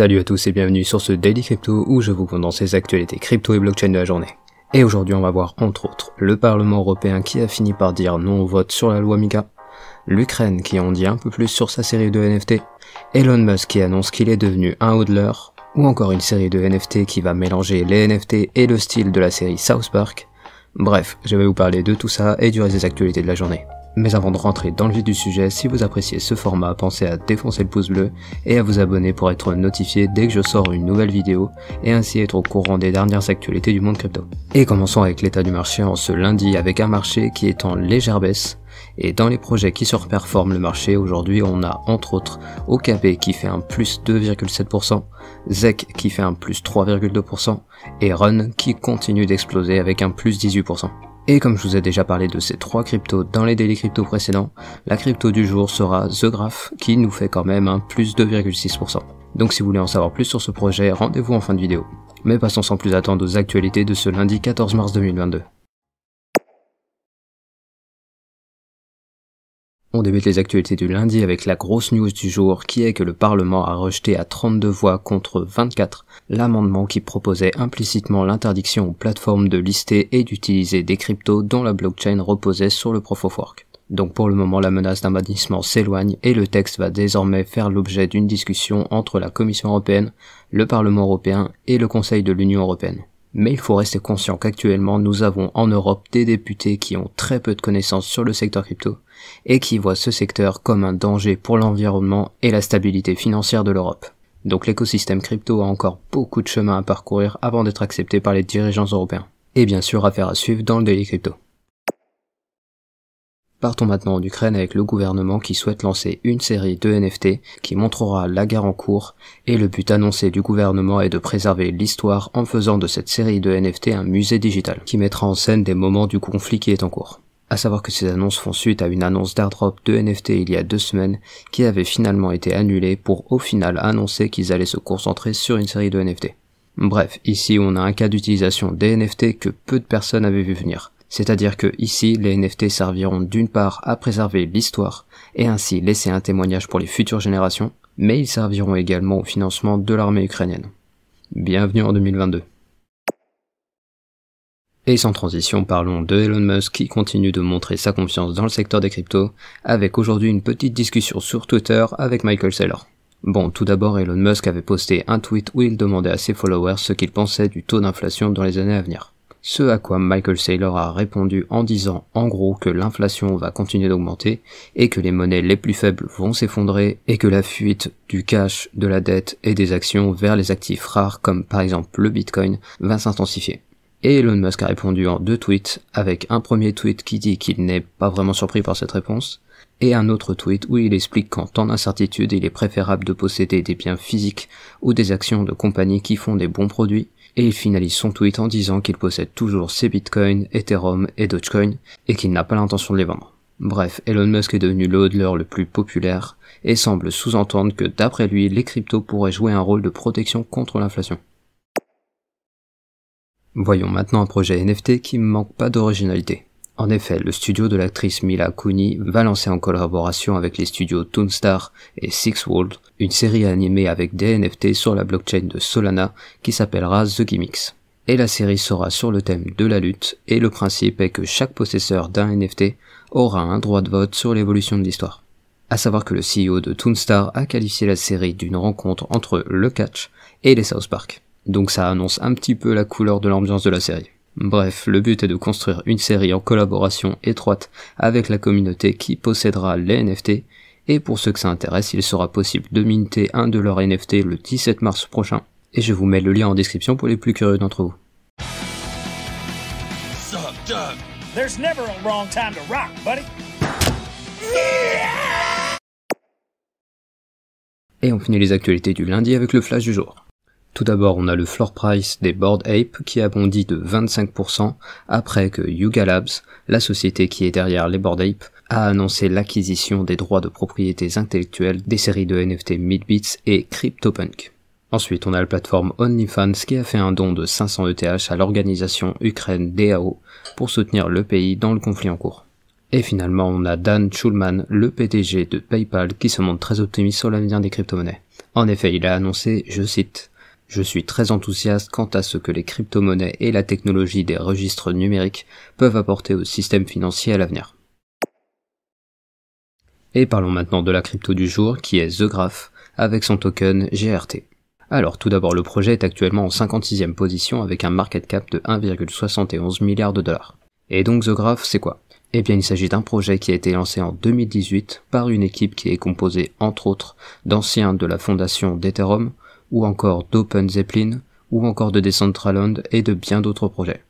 Salut à tous et bienvenue sur ce Daily Crypto où je vous condense les actualités crypto et blockchain de la journée. Et aujourd'hui on va voir entre autres le Parlement européen qui a fini par dire non au vote sur la loi Mika, l'Ukraine qui en dit un peu plus sur sa série de NFT, Elon Musk qui annonce qu'il est devenu un hodler, ou encore une série de NFT qui va mélanger les NFT et le style de la série South Park. Bref, je vais vous parler de tout ça et du reste des actualités de la journée. Mais avant de rentrer dans le vif du sujet, si vous appréciez ce format, pensez à défoncer le pouce bleu et à vous abonner pour être notifié dès que je sors une nouvelle vidéo et ainsi être au courant des dernières actualités du monde crypto. Et commençons avec l'état du marché en ce lundi avec un marché qui est en légère baisse et dans les projets qui surperforment le marché aujourd'hui, on a entre autres OKP qui fait un plus 2,7%, ZEC qui fait un plus 3,2% et RUN qui continue d'exploser avec un plus 18%. Et comme je vous ai déjà parlé de ces trois cryptos dans les délais cryptos précédents, la crypto du jour sera The Graph qui nous fait quand même un plus 2,6%. Donc si vous voulez en savoir plus sur ce projet, rendez-vous en fin de vidéo. Mais passons sans plus attendre aux actualités de ce lundi 14 mars 2022. On débute les actualités du lundi avec la grosse news du jour qui est que le Parlement a rejeté à 32 voix contre 24 l'amendement qui proposait implicitement l'interdiction aux plateformes de lister et d'utiliser des cryptos dont la blockchain reposait sur le Proof of Work. Donc pour le moment la menace d'un bannissement s'éloigne et le texte va désormais faire l'objet d'une discussion entre la Commission européenne, le Parlement européen et le Conseil de l'Union européenne. Mais il faut rester conscient qu'actuellement nous avons en Europe des députés qui ont très peu de connaissances sur le secteur crypto et qui voit ce secteur comme un danger pour l'environnement et la stabilité financière de l'Europe. Donc l'écosystème crypto a encore beaucoup de chemin à parcourir avant d'être accepté par les dirigeants européens. Et bien sûr, affaire à suivre dans le Daily Crypto. Partons maintenant en Ukraine avec le gouvernement qui souhaite lancer une série de NFT qui montrera la guerre en cours et le but annoncé du gouvernement est de préserver l'histoire en faisant de cette série de NFT un musée digital qui mettra en scène des moments du conflit qui est en cours. À savoir que ces annonces font suite à une annonce d'airdrop de NFT il y a deux semaines qui avait finalement été annulée pour au final annoncer qu'ils allaient se concentrer sur une série de NFT. Bref, ici on a un cas d'utilisation des NFT que peu de personnes avaient vu venir. C'est-à-dire que ici, les NFT serviront d'une part à préserver l'histoire et ainsi laisser un témoignage pour les futures générations, mais ils serviront également au financement de l'armée ukrainienne. Bienvenue en 2022. Et sans transition, parlons de Elon Musk qui continue de montrer sa confiance dans le secteur des cryptos, avec aujourd'hui une petite discussion sur Twitter avec Michael Saylor. Bon, tout d'abord, Elon Musk avait posté un tweet où il demandait à ses followers ce qu'il pensait du taux d'inflation dans les années à venir. Ce à quoi Michael Saylor a répondu en disant en gros que l'inflation va continuer d'augmenter et que les monnaies les plus faibles vont s'effondrer et que la fuite du cash, de la dette et des actions vers les actifs rares comme par exemple le Bitcoin va s'intensifier. Et Elon Musk a répondu en deux tweets, avec un premier tweet qui dit qu'il n'est pas vraiment surpris par cette réponse, et un autre tweet où il explique qu'en temps d'incertitude, il est préférable de posséder des biens physiques ou des actions de compagnies qui font des bons produits, et il finalise son tweet en disant qu'il possède toujours ses bitcoins, Ethereum et Dogecoin, et qu'il n'a pas l'intention de les vendre. Bref, Elon Musk est devenu le le plus populaire, et semble sous-entendre que d'après lui, les cryptos pourraient jouer un rôle de protection contre l'inflation. Voyons maintenant un projet NFT qui ne manque pas d'originalité. En effet, le studio de l'actrice Mila Kuni va lancer en collaboration avec les studios Toonstar et Six World une série animée avec des NFT sur la blockchain de Solana qui s'appellera The Gimmicks. Et la série sera sur le thème de la lutte et le principe est que chaque possesseur d'un NFT aura un droit de vote sur l'évolution de l'histoire. À savoir que le CEO de Toonstar a qualifié la série d'une rencontre entre le catch et les South Park donc ça annonce un petit peu la couleur de l'ambiance de la série. Bref, le but est de construire une série en collaboration étroite avec la communauté qui possédera les NFT, et pour ceux que ça intéresse, il sera possible de minter un de leurs NFT le 17 mars prochain, et je vous mets le lien en description pour les plus curieux d'entre vous. Et on finit les actualités du lundi avec le flash du jour. Tout d'abord, on a le floor price des Board Ape qui a bondi de 25% après que Yuga Labs, la société qui est derrière les Board Ape, a annoncé l'acquisition des droits de propriétés intellectuelles des séries de NFT Midbits et CryptoPunk. Ensuite, on a la plateforme OnlyFans qui a fait un don de 500 ETH à l'organisation Ukraine DAO pour soutenir le pays dans le conflit en cours. Et finalement, on a Dan Schulman, le PDG de PayPal, qui se montre très optimiste sur l'avenir des crypto-monnaies. En effet, il a annoncé, je cite, je suis très enthousiaste quant à ce que les crypto-monnaies et la technologie des registres numériques peuvent apporter au système financier à l'avenir. Et parlons maintenant de la crypto du jour qui est The Graph avec son token GRT. Alors tout d'abord le projet est actuellement en 56e position avec un market cap de 1,71 milliard de dollars. Et donc The Graph c'est quoi Eh bien il s'agit d'un projet qui a été lancé en 2018 par une équipe qui est composée entre autres d'anciens de la fondation d'Ethereum, ou encore d'Open Zeppelin, ou encore de Decentraland et de bien d'autres projets.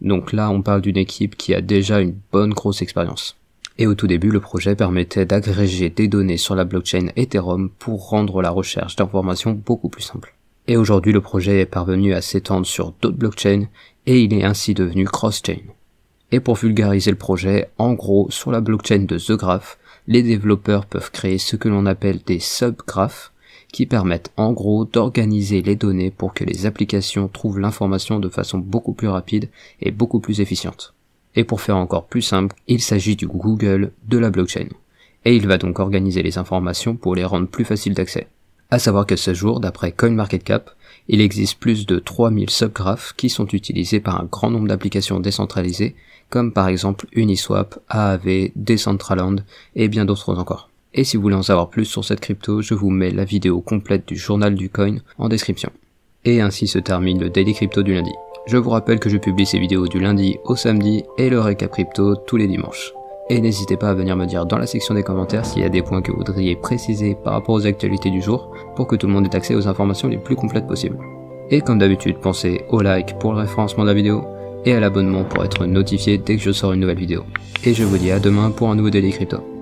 Donc là, on parle d'une équipe qui a déjà une bonne grosse expérience. Et au tout début, le projet permettait d'agréger des données sur la blockchain Ethereum pour rendre la recherche d'informations beaucoup plus simple. Et aujourd'hui, le projet est parvenu à s'étendre sur d'autres blockchains et il est ainsi devenu cross-chain. Et pour vulgariser le projet, en gros, sur la blockchain de The Graph, les développeurs peuvent créer ce que l'on appelle des subgraphes, qui permettent en gros d'organiser les données pour que les applications trouvent l'information de façon beaucoup plus rapide et beaucoup plus efficiente. Et pour faire encore plus simple, il s'agit du Google de la blockchain. Et il va donc organiser les informations pour les rendre plus faciles d'accès. À savoir que ce jour, d'après CoinMarketCap, il existe plus de 3000 subgraphes qui sont utilisés par un grand nombre d'applications décentralisées, comme par exemple Uniswap, AAV, Decentraland et bien d'autres encore. Et si vous voulez en savoir plus sur cette crypto, je vous mets la vidéo complète du journal du coin en description. Et ainsi se termine le Daily Crypto du lundi. Je vous rappelle que je publie ces vidéos du lundi au samedi et le récap crypto tous les dimanches. Et n'hésitez pas à venir me dire dans la section des commentaires s'il y a des points que vous voudriez préciser par rapport aux actualités du jour pour que tout le monde ait accès aux informations les plus complètes possibles. Et comme d'habitude, pensez au like pour le référencement de la vidéo et à l'abonnement pour être notifié dès que je sors une nouvelle vidéo. Et je vous dis à demain pour un nouveau Daily Crypto.